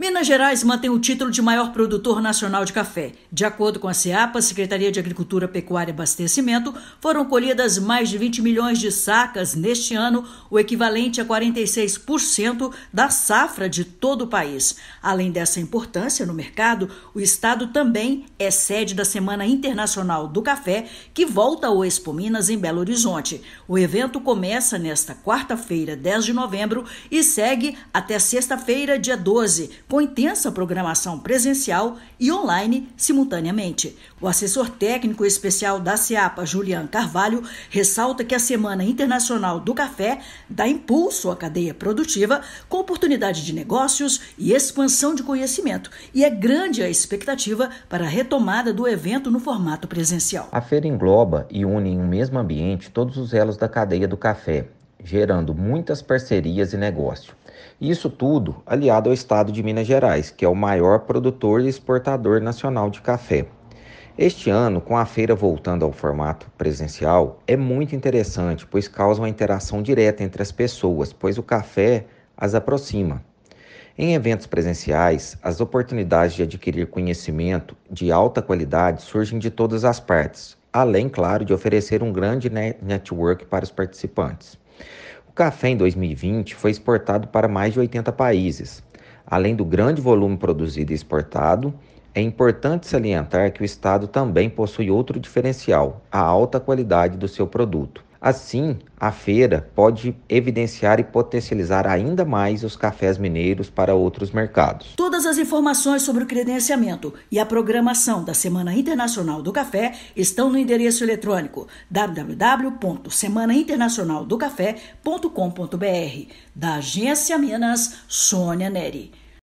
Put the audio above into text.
Minas Gerais mantém o título de maior produtor nacional de café. De acordo com a CEAPA, Secretaria de Agricultura, Pecuária e Abastecimento, foram colhidas mais de 20 milhões de sacas neste ano, o equivalente a 46% da safra de todo o país. Além dessa importância no mercado, o estado também é sede da Semana Internacional do Café, que volta ao Expo Minas em Belo Horizonte. O evento começa nesta quarta-feira, 10 de novembro, e segue até sexta-feira, dia 12 com intensa programação presencial e online simultaneamente. O assessor técnico especial da CEAPA, Julian Carvalho, ressalta que a Semana Internacional do Café dá impulso à cadeia produtiva com oportunidade de negócios e expansão de conhecimento, e é grande a expectativa para a retomada do evento no formato presencial. A feira engloba e une em um mesmo ambiente todos os elos da cadeia do café gerando muitas parcerias e negócio. Isso tudo aliado ao estado de Minas Gerais, que é o maior produtor e exportador nacional de café. Este ano, com a feira voltando ao formato presencial, é muito interessante, pois causa uma interação direta entre as pessoas, pois o café as aproxima. Em eventos presenciais, as oportunidades de adquirir conhecimento de alta qualidade surgem de todas as partes, além, claro, de oferecer um grande network para os participantes. O café em 2020 foi exportado para mais de 80 países. Além do grande volume produzido e exportado, é importante salientar que o Estado também possui outro diferencial: a alta qualidade do seu produto. Assim, a feira pode evidenciar e potencializar ainda mais os cafés mineiros para outros mercados. Todas as informações sobre o credenciamento e a programação da Semana Internacional do Café estão no endereço eletrônico www.semanainternacionaldocafé.com.br da Agência Minas Sônia Neri.